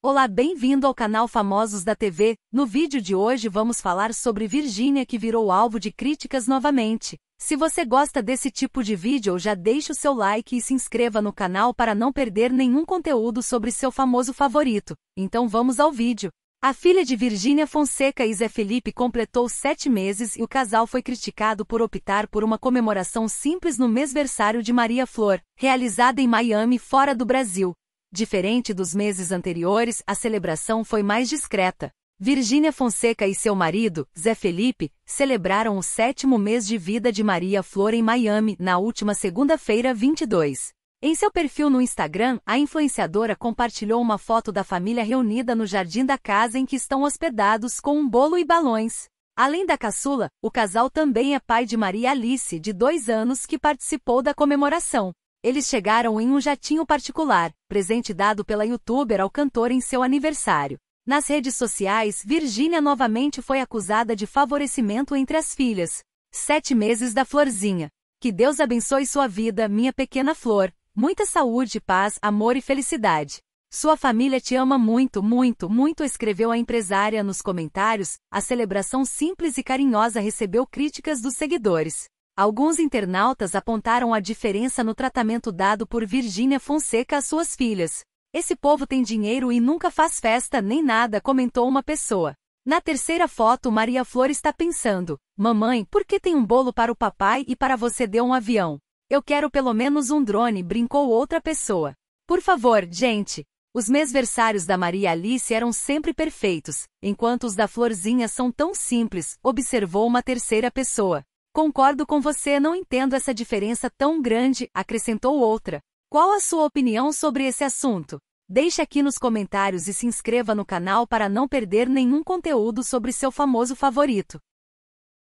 Olá, bem-vindo ao canal Famosos da TV. No vídeo de hoje vamos falar sobre Virgínia que virou alvo de críticas novamente. Se você gosta desse tipo de vídeo, já deixe o seu like e se inscreva no canal para não perder nenhum conteúdo sobre seu famoso favorito. Então vamos ao vídeo. A filha de Virgínia Fonseca e Zé Felipe completou sete meses e o casal foi criticado por optar por uma comemoração simples no mêsversário de Maria Flor, realizada em Miami, fora do Brasil. Diferente dos meses anteriores, a celebração foi mais discreta. Virgínia Fonseca e seu marido, Zé Felipe, celebraram o sétimo mês de vida de Maria Flor em Miami na última segunda-feira, 22. Em seu perfil no Instagram, a influenciadora compartilhou uma foto da família reunida no jardim da casa em que estão hospedados com um bolo e balões. Além da caçula, o casal também é pai de Maria Alice, de dois anos, que participou da comemoração. Eles chegaram em um jatinho particular, presente dado pela youtuber ao cantor em seu aniversário. Nas redes sociais, Virgínia novamente foi acusada de favorecimento entre as filhas. Sete meses da florzinha. Que Deus abençoe sua vida, minha pequena flor. Muita saúde, paz, amor e felicidade. Sua família te ama muito, muito, muito, escreveu a empresária nos comentários. A celebração simples e carinhosa recebeu críticas dos seguidores. Alguns internautas apontaram a diferença no tratamento dado por Virgínia Fonseca às suas filhas. Esse povo tem dinheiro e nunca faz festa nem nada, comentou uma pessoa. Na terceira foto, Maria Flor está pensando: Mamãe, por que tem um bolo para o papai e para você deu um avião? Eu quero pelo menos um drone, brincou outra pessoa. Por favor, gente. Os mesversários da Maria Alice eram sempre perfeitos, enquanto os da Florzinha são tão simples, observou uma terceira pessoa. Concordo com você, não entendo essa diferença tão grande, acrescentou outra. Qual a sua opinião sobre esse assunto? Deixe aqui nos comentários e se inscreva no canal para não perder nenhum conteúdo sobre seu famoso favorito.